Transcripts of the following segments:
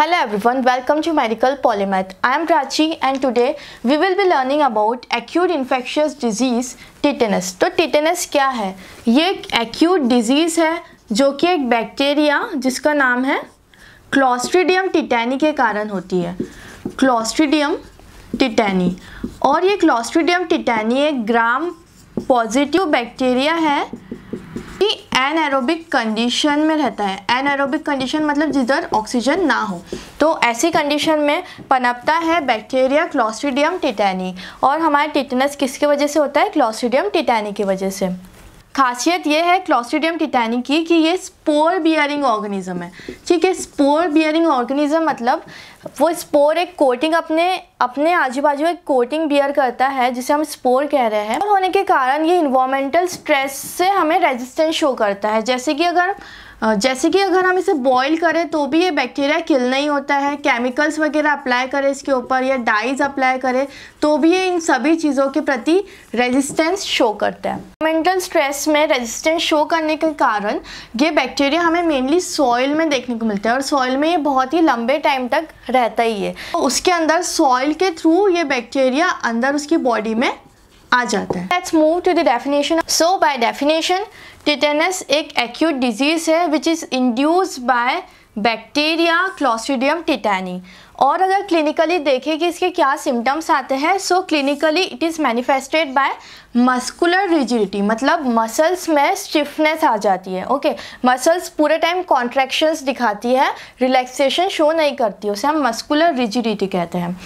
Hello everyone, welcome to Medical Polymath. I am Prachi and today we will be learning about acute infectious disease tetanus. तो tetanus क्या है ये एक acute disease है जो कि एक बैक्टीरिया जिसका नाम है क्लॉस्ट्रीडियम टिटैनी के कारण होती है क्लॉस्ट्रीडियम टिटैनी और ये क्लॉस्ट्रीडियम टिटैनी एक ग्राम पॉजिटिव बैक्टीरिया है एनएरोबिक कंडीशन में रहता है एनएरोबिक कंडीशन मतलब जिधर ऑक्सीजन ना हो तो ऐसी कंडीशन में पनपता है बैक्टीरिया क्लॉस्ट्रीडियम टिटैनी और हमारे टिटनस किसकी वजह से होता है क्लॉस्ट्रीडियम टिटैनी की वजह से खासियत ये है क्लॉस्ट्रीडियम टिटैनिक की कि ये स्पोर बियरिंग ऑर्गेनिज्म है ठीक है स्पोर बियरिंग ऑर्गेनिज्म मतलब वो स्पोर एक कोटिंग अपने अपने आजू बाजू एक कोटिंग बियर करता है जिसे हम स्पोर कह रहे हैं और होने के कारण ये इन्वामेंटल स्ट्रेस से हमें रेजिस्टेंस शो करता है जैसे कि अगर जैसे कि अगर हम इसे बॉईल करें तो भी ये बैक्टीरिया किल नहीं होता है केमिकल्स वगैरह अप्लाई करें इसके ऊपर या डाइज अप्लाई करें तो भी ये इन सभी चीज़ों के प्रति रेजिस्टेंस शो करता है मेंटल स्ट्रेस में रेजिस्टेंस शो करने के कारण ये बैक्टीरिया हमें मेनली सॉइल में देखने को मिलता है और सॉइल में ये बहुत ही लंबे टाइम तक रहता ही है तो उसके अंदर सॉइल के थ्रू ये बैक्टीरिया अंदर उसकी बॉडी में आ जाता है let's move to the definition so by definition tetanus एक एक्यूट डिजीज है which is induced by bacteria Clostridium tetani और अगर क्लिनिकली देखें कि इसके क्या सिम्टम्स आते हैं so clinically it is manifested by muscular rigidity मतलब मसल्स में स्टिफनेस आ जाती है ओके okay? मसल्स पूरे टाइम कॉन्ट्रैक्शंस दिखाती है रिलैक्सेशन शो नहीं करती उसे हम मस्कुलर रिजिडिटी कहते हैं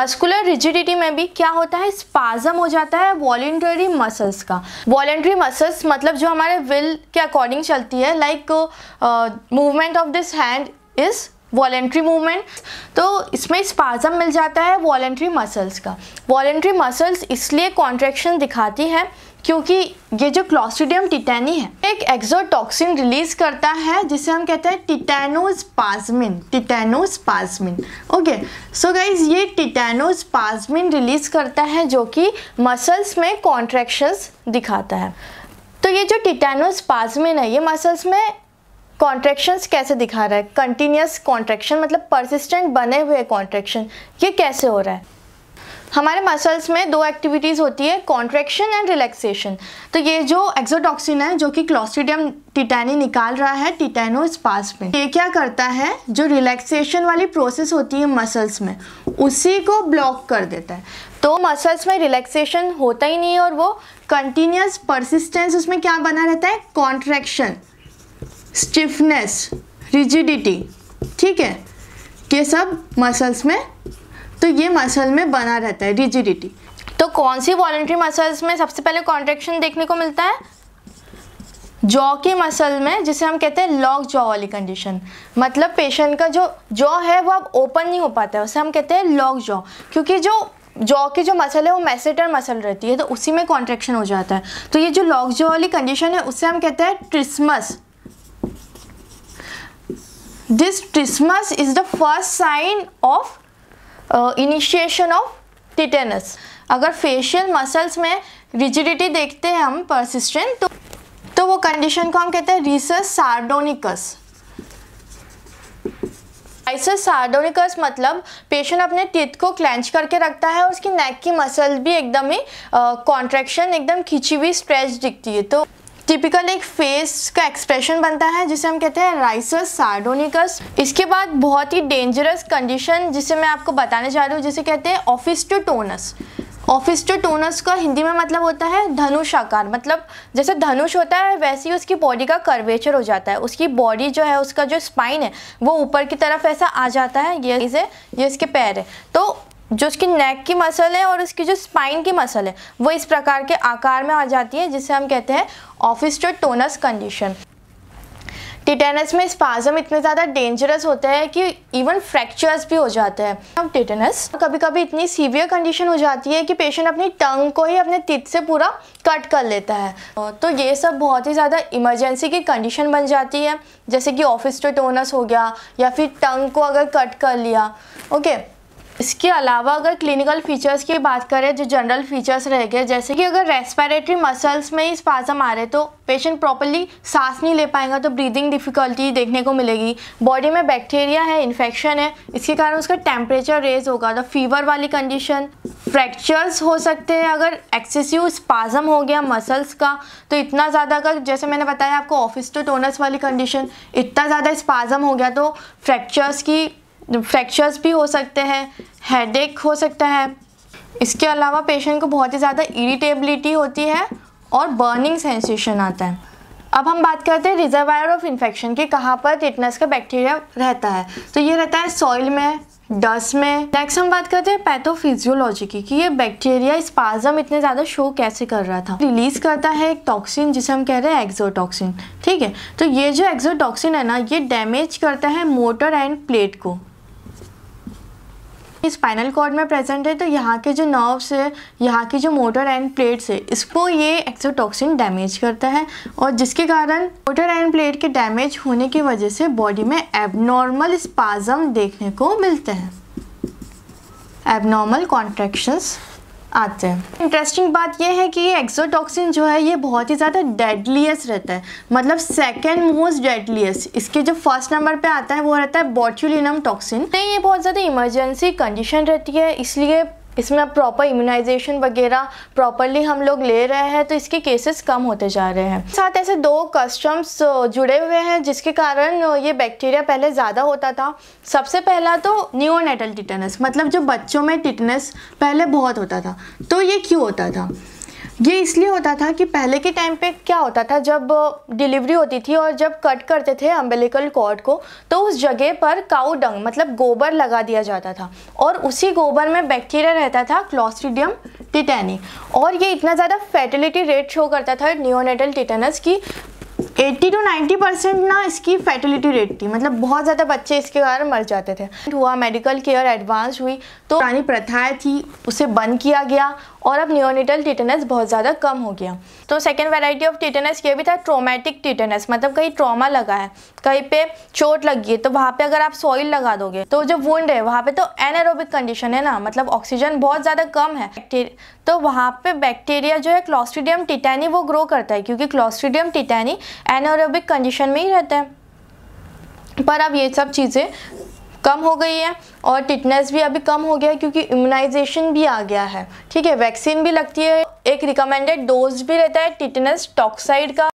मस्कुलर रिजिडिटी में भी क्या होता है स्पाजम हो जाता है वॉल्ट्री मसल्स का वॉल्ट्री मसल्स मतलब जो हमारे विल के अकॉर्डिंग चलती है like movement of this hand is voluntary movement तो इसमें स्पाजम मिल जाता है वॉलेंट्री मसल्स का वॉलेंट्री मसल्स इसलिए कॉन्ट्रेक्शन दिखाती है क्योंकि ये जो क्लॉस्ट्रीडियम टिटैनी है एक एक्सोटॉक्सिन रिलीज करता है जिसे हम कहते हैं टिटैनोस्पाजमिन पाजमिन ओके सो गाइज ये पाजमिन रिलीज करता है जो कि मसल्स में कॉन्ट्रेक्शन दिखाता है तो ये जो पाजमिन है ये मसल्स में कॉन्ट्रेक्शंस कैसे दिखा रहा है कंटिन्यूस कॉन्ट्रेक्शन मतलब परसिस्टेंट बने हुए कॉन्ट्रेक्शन ये कैसे हो रहा है हमारे मसल्स में दो एक्टिविटीज़ होती है कॉन्ट्रैक्शन एंड रिलैक्सेशन तो ये जो एक्सोटॉक्सिन है जो कि क्लॉस्ट्रीडियम टिटैनी निकाल रहा है टिटैनो स्पास में ये क्या करता है जो रिलैक्सेशन वाली प्रोसेस होती है मसल्स में उसी को ब्लॉक कर देता है तो मसल्स में रिलैक्सेशन होता ही नहीं है और वो कंटिन्यूस परसिस्टेंस उसमें क्या बना रहता है कॉन्ट्रैक्शन स्टिफनेस रिजिडिटी ठीक है ये सब मसल्स में तो ये मसल में बना रहता है रिजिडिटी तो कौन सी वॉलेंट्री मसल्स में सबसे पहले कॉन्ट्रेक्शन देखने को मिलता है जॉ के मसल में जिसे हम कहते हैं लॉक जॉ वाली कंडीशन मतलब पेशेंट का जो जॉ है वो अब ओपन नहीं हो पाता है उसे हम कहते हैं लॉक जॉ क्योंकि जो जॉ की जो मसल है वो मैसेटर मसल रहती है तो उसी में कॉन्ट्रेक्शन हो जाता है तो ये जो लॉक जॉ वाली कंडीशन है उसे हम कहते हैं ट्रिसमस this trismus is the first sign of uh, initiation of tetanus अगर facial muscles में rigidity देखते हैं हम persistent तो तो वो condition को हम कहते हैं रिसस sardonicus आइसस सार्डोनिकस मतलब पेशेंट अपने टिथ को क्लेंच करके रखता है और उसकी नेक की मसल भी एकदम ही कॉन्ट्रैक्शन एकदम खींची हुई स्ट्रेच दिखती है तो टिपिकल एक फेस का एक्सप्रेशन बनता है जिसे हम कहते हैं राइसस सार्डोनिकस इसके बाद बहुत ही डेंजरस कंडीशन जिसे मैं आपको बताने जा रही हूँ जिसे कहते हैं ऑफिस्टोटोनस ऑफिस्टोटोनस का हिंदी में मतलब होता है धनुष आकार मतलब जैसे धनुष होता है वैसे ही उसकी बॉडी का कर्वेचर हो जाता है उसकी बॉडी जो है उसका जो स्पाइन है वो ऊपर की तरफ ऐसा आ जाता है ये इसे ये इसके पैर है तो जो उसकी नेक की मसल है और उसकी जो स्पाइन की मसल है वो इस प्रकार के आकार में आ जाती है जिसे हम कहते हैं टोनस कंडीशन टिटेनस में स्पाजम इतने ज़्यादा डेंजरस होते हैं कि इवन फ्रैक्चर्स भी हो जाते हैं अब टिटेनस कभी कभी इतनी सीवियर कंडीशन हो जाती है कि पेशेंट अपनी टंग को ही अपने तित से पूरा कट कर लेता है तो ये सब बहुत ही ज़्यादा इमरजेंसी की कंडीशन बन जाती है जैसे कि ऑफिस्टोटोनस हो गया या फिर टंग को अगर कट कर लिया ओके इसके अलावा अगर क्लिनिकल फीचर्स की बात करें जो जनरल फीचर्स रह गए जैसे कि अगर रेस्पिरेटरी मसल्स में ही स्पाजम आ रहे तो पेशेंट प्रॉपरली सांस नहीं ले पाएगा तो ब्रीदिंग डिफ़िकल्टी देखने को मिलेगी बॉडी में बैक्टीरिया है इन्फेक्शन है इसके कारण उसका टेम्परेचर रेज होगा तो फीवर वाली कंडीशन फ्रैक्चर्स हो सकते हैं अगर एक्सेसिव स्पाजम हो गया मसल्स का तो इतना ज़्यादा अगर जैसे मैंने बताया आपको ऑफिस टू टोनस वाली कंडीशन इतना ज़्यादा स्पाजम हो गया तो फ्रैक्चर्स की फ्रैक्चर्स भी हो सकते हैं एक हो सकता है इसके अलावा पेशेंट को बहुत ही ज़्यादा इरीटेबिलिटी होती है और बर्निंग सेंसेशन आता है अब हम बात करते हैं रिजर्वायर ऑफ इन्फेक्शन की कहाँ पर टिटनस का बैक्टीरिया रहता है तो ये रहता है सॉइल में डस्ट में नेक्स्ट हम बात करते हैं पैथोफिजियोलॉजी की कि ये बैक्टीरिया स्पाजम इतने ज़्यादा शो कैसे कर रहा था रिलीज करता है एक टॉक्सिन जिसे हम कह रहे हैं एक्जोटॉक्सिन ठीक है तो ये जो एक्जोटॉक्सिन है ना ये डैमेज करता है मोटर एंड प्लेट को स्पाइनल कॉर्ड में प्रेजेंट है तो यहाँ के जो नर्व्स है यहाँ की जो मोटर एंड प्लेट्स है इसको ये एक्सोटॉक्सिन डैमेज करता है और जिसके कारण मोटर एंड प्लेट के डैमेज होने की वजह से बॉडी में एबनॉर्मल स्पाजम देखने को मिलते हैं एबनॉर्मल कॉन्ट्रैक्शंस आते हैं इंटरेस्टिंग बात यह है कि एक्सोटॉक्सिन जो है ये बहुत ही ज़्यादा डेडलीस्ट रहता है मतलब सेकेंड मोस्ट डेडलीस्ट इसके जो फर्स्ट नंबर पर आता है वो रहता है बोट्यूलिनम टॉक्सिन नहीं ये बहुत ज़्यादा इमरजेंसी कंडीशन रहती है इसलिए इसमें अब प्रॉपर इम्यूनाइजेशन वगैरह प्रॉपरली हम लोग ले रहे हैं तो इसके केसेस कम होते जा रहे हैं साथ ऐसे दो कस्टम्स जुड़े हुए हैं जिसके कारण ये बैक्टीरिया पहले ज़्यादा होता था सबसे पहला तो न्यूनेटल टिटनस मतलब जो बच्चों में टिटनस पहले बहुत होता था तो ये क्यों होता था ये इसलिए होता था कि पहले के टाइम पे क्या होता था जब डिलीवरी होती थी और जब कट करते थे अम्बेलिकल कॉर्ड को तो उस जगह पर काउडंग डंग मतलब गोबर लगा दिया जाता था और उसी गोबर में बैक्टीरिया रहता था क्लॉस्ट्रीडियम टिटैनी और ये इतना ज़्यादा फैटिलिटी रेट शो करता था न्योनेटल टिटेनस की 80 टू 90 परसेंट ना इसकी फैटिलिटी रेट थी मतलब बहुत ज़्यादा बच्चे इसके कारण मर जाते थे हुआ मेडिकल केयर एडवांस हुई तो पुरानी प्रथाएँ थी उसे बंद किया गया और अब न्योनिटल टिटनस बहुत ज़्यादा कम हो गया तो सेकेंड वेराइटी ऑफ टिटेनस ये भी था ट्रोमेटिक टिटनस मतलब कहीं ट्रोमा लगा है कहीं पे चोट लगी है तो वहाँ पे अगर आप सॉइल लगा दोगे तो जो वुंड है वहाँ पे तो एनारोबिक कंडीशन है ना मतलब ऑक्सीजन बहुत ज़्यादा कम है तो वहाँ पे बैक्टीरिया जो है क्लॉस्ट्रीडियम टिटैनी वो ग्रो करता है क्योंकि क्लॉस्ट्रीडियम टिटैनी एनोरोबिक कंडीशन में ही रहते हैं पर अब ये सब चीज़ें कम हो गई है और टिटनेस भी अभी कम हो गया है क्योंकि इम्यूनाइजेशन भी आ गया है ठीक है वैक्सीन भी लगती है एक रिकमेंडेड डोज भी रहता है टिटनेस टॉक्साइड का